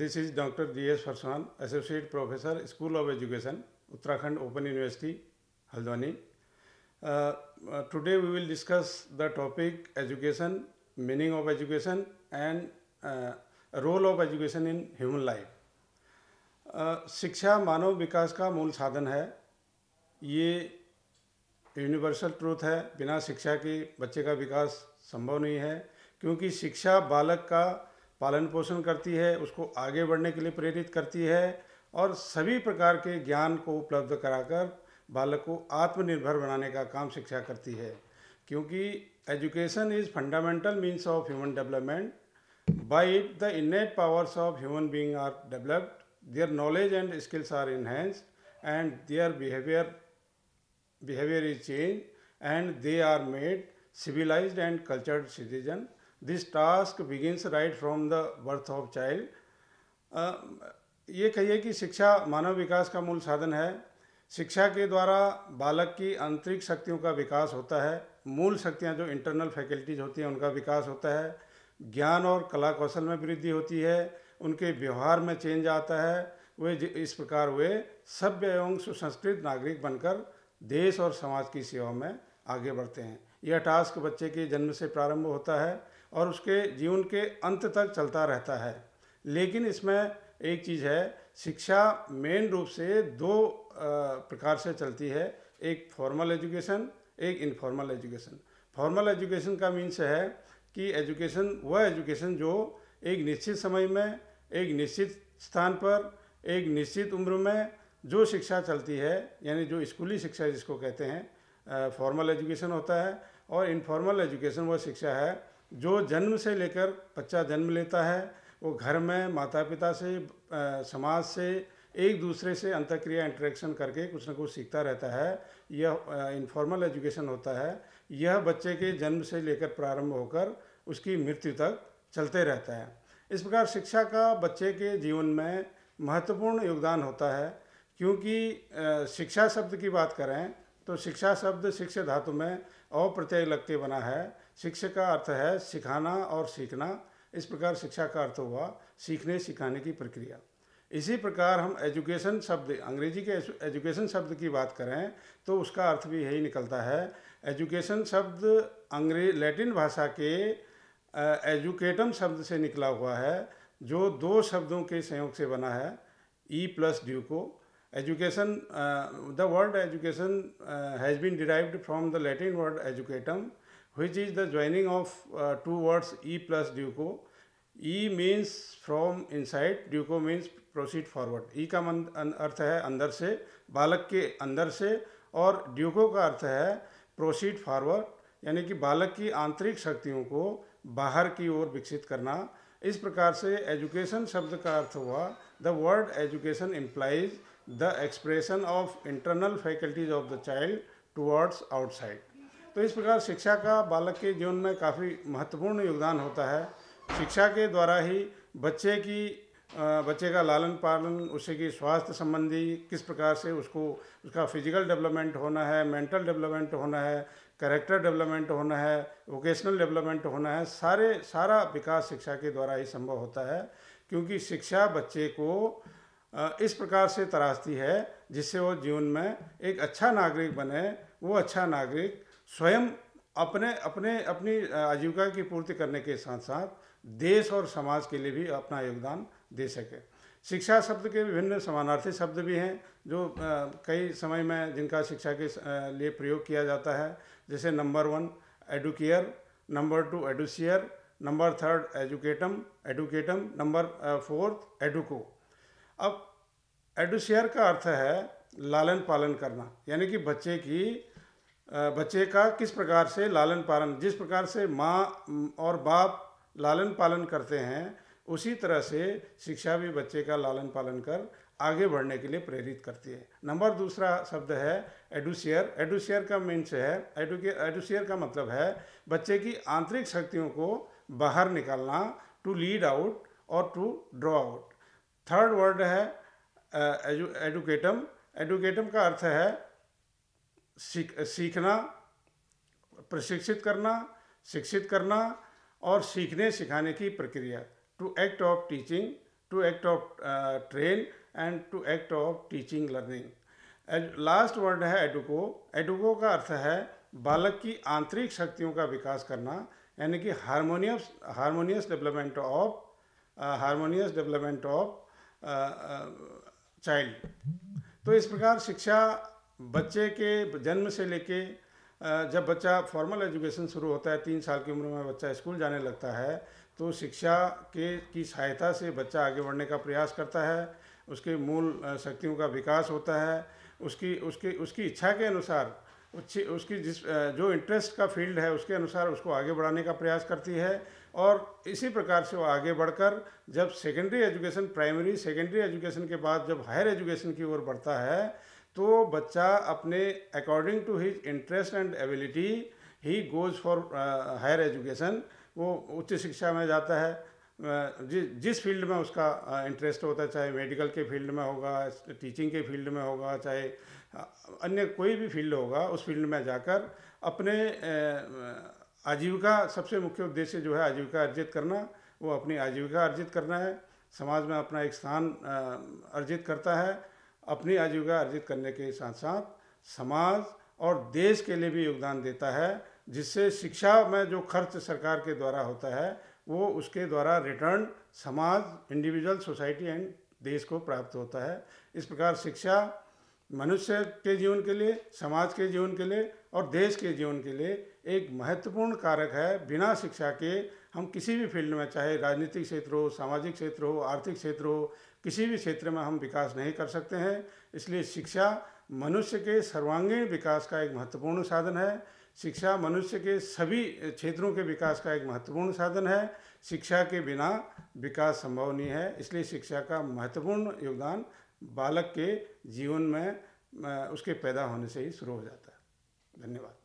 this is doctor G S Farsan associate professor school of education Uttarakhand open university Haldwani today we will discuss the topic education meaning of education and role of education in human life शिक्षा मानव विकास का मूल साधन है ये universal truth है बिना शिक्षा के बच्चे का विकास संभव नहीं है क्योंकि शिक्षा बालक का पालन पोषण करती है उसको आगे बढ़ने के लिए प्रेरित करती है और सभी प्रकार के ज्ञान को उपलब्ध कराकर बालक को आत्मनिर्भर बनाने का काम शिक्षा करती है क्योंकि education is fundamental means of human development by it the innate powers of human being are developed their knowledge and skills are enhanced and their behaviour behaviour is change and they are made civilise and cultured citizen this task begins right from the birth of child ये कहिए कि शिक्षा मानव विकास का मूल साधन है शिक्षा के द्वारा बालक की आंतरिक शक्तियों का विकास होता है मूल शक्तियाँ जो इंटरनल फैकल्टीज होती हैं उनका विकास होता है ज्ञान और कला कौशल में वृद्धि होती है उनके व्यवहार में चेंज आता है वे इस प्रकार वे सभ्य एवं सुसंस्कृत नागरिक बनकर देश और समाज की सेवा में आगे बढ़ते हैं यह टास्क बच्चे के जन्म से प्रारंभ होता है और उसके जीवन के अंत तक चलता रहता है लेकिन इसमें एक चीज़ है शिक्षा मेन रूप से दो प्रकार से चलती है एक फॉर्मल एजुकेशन एक इनफॉर्मल एजुकेशन फॉर्मल एजुकेशन का मीन्स है कि एजुकेशन वह एजुकेशन जो एक निश्चित समय में एक निश्चित स्थान पर एक निश्चित उम्र में जो शिक्षा चलती है यानी जो स्कूली शिक्षा जिसको कहते हैं फॉर्मल एजुकेशन होता है और इनफॉर्मल एजुकेशन वह शिक्षा है जो जन्म से लेकर बच्चा जन्म लेता है वो घर में माता पिता से समाज से एक दूसरे से अंतक्रिया इंटरेक्शन करके कुछ ना कुछ सीखता रहता है यह इनफॉर्मल एजुकेशन होता है यह बच्चे के जन्म से लेकर प्रारंभ होकर उसकी मृत्यु तक चलते रहता है इस प्रकार शिक्षा का बच्चे के जीवन में महत्वपूर्ण योगदान होता है क्योंकि शिक्षा शब्द की बात करें तो शिक्षा शब्द शिक्षा धातु में अप्रत्यय लगते बना है शिक्षा का अर्थ है सिखाना और सीखना इस प्रकार शिक्षा का अर्थ हुआ सीखने सिखाने की प्रक्रिया इसी प्रकार हम एजुकेशन शब्द अंग्रेजी के एजुकेशन शब्द की बात करें तो उसका अर्थ भी यही निकलता है एजुकेशन शब्द अंग्रेज लैटिन भाषा के एजुकेटम शब्द से निकला हुआ है जो दो शब्दों के संयोग से बना है E plus duco education the word education has been derived from the Latin word educatum which is the joining of two words E plus duco E means from inside duco means proceed forward E का अर्थ है अंदर से बालक के अंदर से और ड्यूको का अर्थ है प्रोसीड फॉरवर्ड यानी कि बालक की आंतरिक शक्तियों को बाहर की ओर विकसित करना इस प्रकार से एजुकेशन शब्द का अर्थ हुआ the word education implies the expression of internal faculties of the child towards outside तो इस प्रकार शिक्षा का बालक के जीवन में काफ़ी महत्वपूर्ण योगदान होता है शिक्षा के द्वारा ही बच्चे की बच्चे का लालन पालन उसे की स्वास्थ्य संबंधी किस प्रकार से उसको उसका फिजिकल डेवलपमेंट होना है मेंटल डेवलपमेंट होना है करेक्टर डेवलपमेंट होना है वोकेशनल डेवलपमेंट होना है सारे सारा विकास शिक्षा के द्वारा ही संभव होता है क्योंकि शिक्षा बच्चे को इस प्रकार से तराशती है जिससे वो जीवन में एक अच्छा नागरिक बने वो अच्छा नागरिक स्वयं अपने अपने अपनी आजीविका की पूर्ति करने के साथ साथ देश और समाज के लिए भी अपना योगदान दे सके शिक्षा शब्द के विभिन्न समानार्थी शब्द भी हैं जो कई समय में जिनका शिक्षा के लिए प्रयोग किया जाता है जैसे number one educare number two educere number third educatum educatum number fourth educo अब एडुसियर का अर्थ है लालन पालन करना यानी कि बच्चे की बच्चे का किस प्रकार से लालन पालन जिस प्रकार से माँ और बाप लालन पालन करते हैं उसी तरह से शिक्षा भी बच्चे का लालन पालन कर आगे बढ़ने के लिए प्रेरित करती है नंबर दूसरा शब्द है एडुशियर एडुशियर का मीन्स है एडुके एडुशियर का मतलब है बच्चे की आंतरिक शक्तियों को बाहर निकालना टू लीड आउट और to draw out third word है एडुकेटम एडुकेटम का अर्थ है सीख सीखना प्रशिक्षित करना शिक्षित करना और सीखने सिखाने की प्रक्रिया to act of teaching to act of train and to act of teaching learning last word है एडुको एडुको का अर्थ है बालक की आंतरिक शक्तियों का विकास करना यानी कि harmonious harmonious development of harmonious development of child तो इस प्रकार शिक्षा बच्चे के जन्म से लेके uh, जब बच्चा फॉर्मल एजुकेशन शुरू होता है तीन साल की उम्र में बच्चा स्कूल जाने लगता है तो शिक्षा के की सहायता से बच्चा आगे बढ़ने का प्रयास करता है उसके मूल शक्तियों का विकास होता है उसकी उसकी उसकी इच्छा के अनुसार उसकी उसकी जिस जो इंटरेस्ट का फील्ड है उसके अनुसार उसको आगे बढ़ाने का प्रयास करती है और इसी प्रकार से वो आगे बढ़कर जब secondary education primary secondary education के बाद जब हायर एजुकेशन की ओर बढ़ता है तो बच्चा अपने according to his interest and ability he goes for higher education वो उच्च शिक्षा में जाता है जिस जिस फील्ड में उसका इंटरेस्ट होता है चाहे मेडिकल के फील्ड में होगा टीचिंग के फील्ड में होगा चाहे अन्य कोई भी फील्ड होगा उस फील्ड में जाकर अपने आजीविका सबसे मुख्य उद्देश्य जो है आजीविका अर्जित करना वो अपनी आजीविका अर्जित करना है समाज में अपना एक स्थान अर्जित करता है अपनी आजीविका अर्जित करने के साथ साथ समाज और देश के लिए भी योगदान देता है जिससे शिक्षा में जो खर्च सरकार के द्वारा होता है वो उसके द्वारा रिटर्न समाज इंडिविजुअल सोसाइटी एंड देश को प्राप्त होता है इस प्रकार शिक्षा मनुष्य के जीवन के लिए समाज के जीवन के लिए और देश के जीवन के लिए एक महत्वपूर्ण कारक है बिना शिक्षा के हम किसी भी फील्ड में चाहे राजनीतिक क्षेत्र हो सामाजिक क्षेत्र हो आर्थिक क्षेत्र हो किसी भी क्षेत्र में हम विकास नहीं कर सकते हैं इसलिए शिक्षा मनुष्य के सर्वांगीण विकास का एक महत्वपूर्ण साधन है शिक्षा मनुष्य के सभी क्षेत्रों के विकास का एक महत्वपूर्ण साधन है शिक्षा के बिना विकास संभव नहीं है इसलिए शिक्षा का महत्वपूर्ण योगदान बालक के जीवन में उसके पैदा होने से ही शुरू हो जाता है धन्यवाद